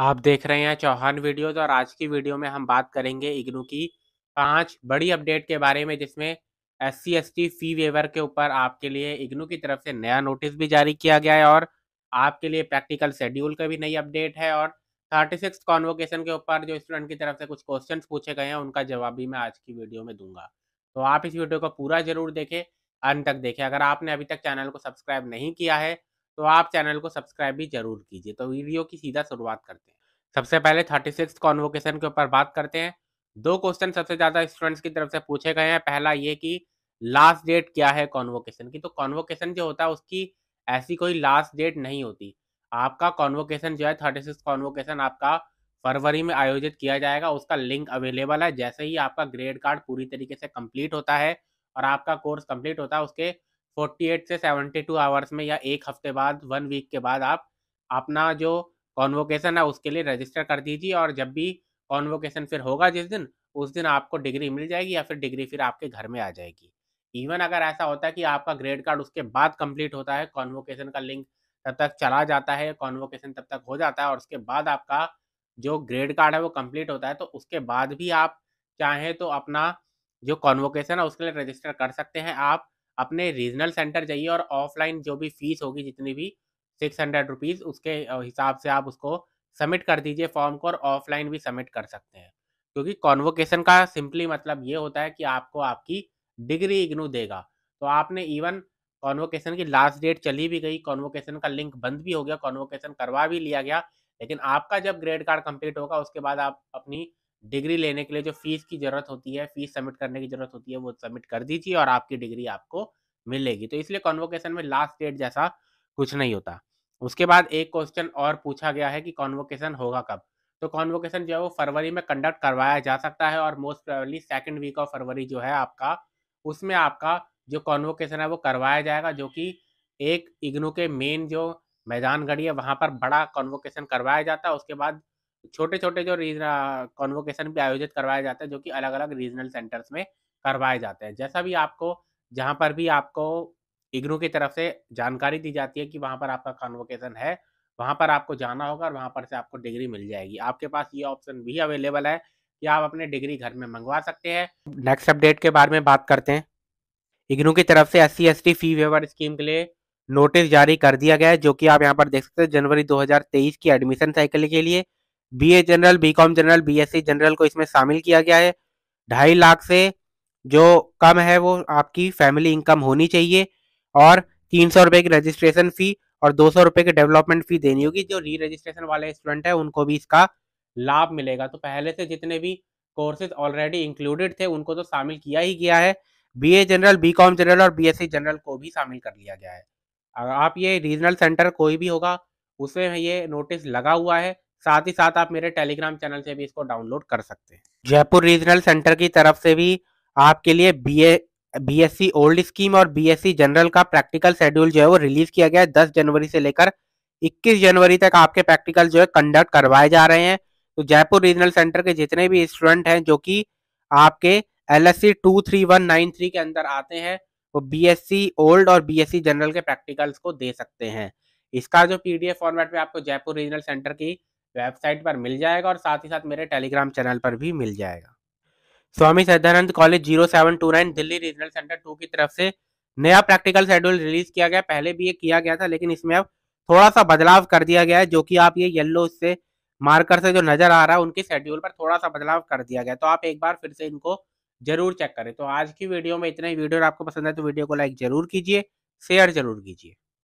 आप देख रहे हैं चौहान वीडियोज और आज की वीडियो में हम बात करेंगे इग्नू की पांच बड़ी अपडेट के बारे में जिसमें S C S T fee waiver के ऊपर आपके लिए इग्नू की तरफ से नया नोटिस भी जारी किया गया है और आपके लिए प्रैक्टिकल शेड्यूल का भी नई अपडेट है और थर्टी सिक्स कॉन्वोकेशन के ऊपर जो स्टूडेंट की तरफ से कुछ क्वेश्चन पूछे गए हैं उनका जवाब भी मैं आज की वीडियो में दूंगा तो आप इस वीडियो को पूरा जरूर देखें अंत तक देखें अगर आपने अभी तक चैनल को सब्सक्राइब नहीं किया है तो आप चैनल को सब्सक्राइब भी जरूर कीजिए तो वीडियो की सीधा शुरुआत करते हैं सबसे पहले थर्टी सिक्स कॉन्वोकेशन के ऊपर बात करते हैं दो क्वेश्चन सबसे ज़्यादा स्टूडेंट्स की तरफ से पूछे गए हैं पहला ये कि लास्ट डेट क्या है कॉन्वोकेशन की तो कॉन्वोकेशन जो होता है उसकी ऐसी कोई लास्ट डेट नहीं होती आपका कॉन्वोकेशन जो है थर्टी सिक्स कॉन्वोकेशन आपका फरवरी में आयोजित किया जाएगा उसका लिंक अवेलेबल है जैसे ही आपका ग्रेड कार्ड पूरी तरीके से कंप्लीट होता है और आपका कोर्स कंप्लीट होता है उसके 48 से 72 आवर्स में या एक हफ्ते बाद वन वीक के बाद आप अपना जो कॉन्वोकेशन है उसके लिए रजिस्टर कर दीजिए और जब भी कॉन्वोकेशन फिर होगा जिस दिन उस दिन आपको डिग्री मिल जाएगी या फिर डिग्री फिर आपके घर में आ जाएगी इवन अगर ऐसा होता है कि आपका ग्रेड कार्ड उसके बाद कंप्लीट होता है कॉन्वोकेशन का लिंक तब तक चला जाता है कॉन्वोकेशन तब तक हो जाता है और उसके बाद आपका जो ग्रेड कार्ड है वो कंप्लीट होता है तो उसके बाद भी आप चाहें तो अपना जो कॉन्वोकेशन है उसके लिए रजिस्टर कर सकते हैं आप अपने रीजनल सेंटर जाइए और ऑफलाइन जो भी फीस होगी जितनी भी सिक्स हंड्रेड रुपीज़ उसके हिसाब से आप उसको सबमिट कर दीजिए फॉर्म को और ऑफलाइन भी सबमिट कर सकते हैं क्योंकि कॉन्वोकेशन का सिंपली मतलब ये होता है कि आपको आपकी डिग्री इग्नू देगा तो आपने इवन कॉन्वोकेशन की लास्ट डेट चली भी गई कॉन्वोकेशन का लिंक बंद भी हो गया कॉन्वोकेशन करवा भी लिया गया लेकिन आपका जब ग्रेड कार्ड कंप्लीट होगा उसके बाद आप अपनी डिग्री लेने के लिए जो फीस की जरूरत होती है फीस सबमिट करने की जरूरत होती है वो सबमिट कर दीजिए और आपकी डिग्री आपको मिलेगी तो इसलिए कॉन्वोकेशन में लास्ट डेट जैसा कुछ नहीं होता उसके बाद एक क्वेश्चन और पूछा गया है कि कॉन्वोकेशन होगा कब तो कॉन्वोकेशन जो है वो फरवरी में कंडक्ट करवाया जा सकता है और most probably second week of फरवरी जो है आपका उसमें आपका जो कॉन्वोकेशन है वो करवाया जाएगा जो कि एक इग्नू के मेन जो मैदान गढ़ी है वहाँ पर बड़ा कॉन्वोकेशन करवाया जाता है उसके बाद छोटे छोटे जो कॉन्वोकेशन भी आयोजित करवाए जाते हैं जो कि अलग अलग रीजनल सेंटर्स में करवाए जाते हैं जैसा भी आपको जहाँ पर भी आपको इग्नू की तरफ से जानकारी दी जाती है कि वहाँ पर आपका कॉन्वोकेशन है वहाँ पर आपको जाना होगा और वहाँ पर से आपको डिग्री मिल जाएगी आपके पास ये ऑप्शन भी अवेलेबल है कि आप अपने डिग्री घर में मंगवा सकते हैं नेक्स्ट अपडेट के बारे में बात करते हैं इग्नू की तरफ से S C fee waiver scheme के लिए नोटिस जारी कर दिया गया है जो कि आप यहाँ पर देख सकते हैं जनवरी 2023 की एडमिशन साइकिल के लिए A general com general C general को इसमें शामिल किया गया है ढाई लाख से जो कम है वो आपकी फैमिली इनकम होनी चाहिए और तीन सौ रुपये की रजिस्ट्रेशन फ़ी और दो सौ रुपये की डेवलपमेंट फ़ी देनी होगी जो री रजिस्ट्रेशन वाले स्टूडेंट हैं उनको भी इसका लाभ मिलेगा तो पहले से जितने भी कोर्सेज ऑलरेडी इंक्लूडेड थे उनको तो शामिल किया ही गया है बीए जनरल बीकॉम जनरल और बीएससी जनरल को भी शामिल कर लिया गया है अगर आप ये रीजनल सेंटर कोई भी होगा उसमें ये नोटिस लगा हुआ है साथ ही साथ आप मेरे टेलीग्राम चैनल से भी इसको डाउनलोड कर सकते हैं जयपुर रीजनल सेंटर की तरफ से भी आपके लिए B A B S C old scheme और बी एस सी जनरल का प्रैक्टिकल शेड्यूल जो है वो रिलीज किया गया है दस जनवरी से लेकर इक्कीस जनवरी तक आपके प्रैक्टिकल जो है कंडक्ट करवाए जा रहे हैं तो जयपुर रीजनल सेंटर के जितने भी स्टूडेंट हैं जो कि आपके L S C two three one nine three के अंदर आते हैं वो बी एस सी ओल्ड और बी एस सी जनरल के प्रैक्टिकल्स को दे सकते हैं इसका जो पी डी एफ फॉर्मेट में आपको जयपुर रीजनल सेंटर की वेबसाइट पर मिल जाएगा और साथ ही साथ मेरे टेलीग्राम चैनल पर भी मिल जाएगा Swami Sadanand college zero seven two nine Delhi regional centre two की तरफ से नया प्रैक्टिकल शेड्यूल रिलीज किया गया पहले भी ये किया गया था लेकिन इसमें अब थोड़ा सा बदलाव कर दिया गया है जो कि आप ये येल्लो से मार्कर से जो नजर आ रहा है उनके शेड्यूल पर थोड़ा सा बदलाव कर दिया गया तो आप एक बार फिर से इनको जरूर चेक करें तो आज की वीडियो में इतना ही वीडियो आपको पसंद है तो वीडियो को लाइक जरूर कीजिए शेयर जरूर कीजिए